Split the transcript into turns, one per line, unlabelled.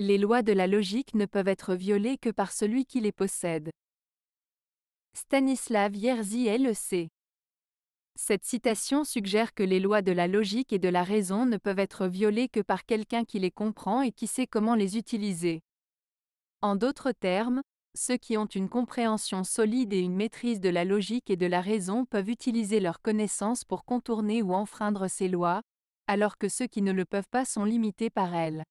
Les lois de la logique ne peuvent être violées que par celui qui les possède. Stanislav Yerzy LEC Cette citation suggère que les lois de la logique et de la raison ne peuvent être violées que par quelqu'un qui les comprend et qui sait comment les utiliser. En d'autres termes, ceux qui ont une compréhension solide et une maîtrise de la logique et de la raison peuvent utiliser leurs connaissances pour contourner ou enfreindre ces lois, alors que ceux qui ne le peuvent pas sont limités par elles.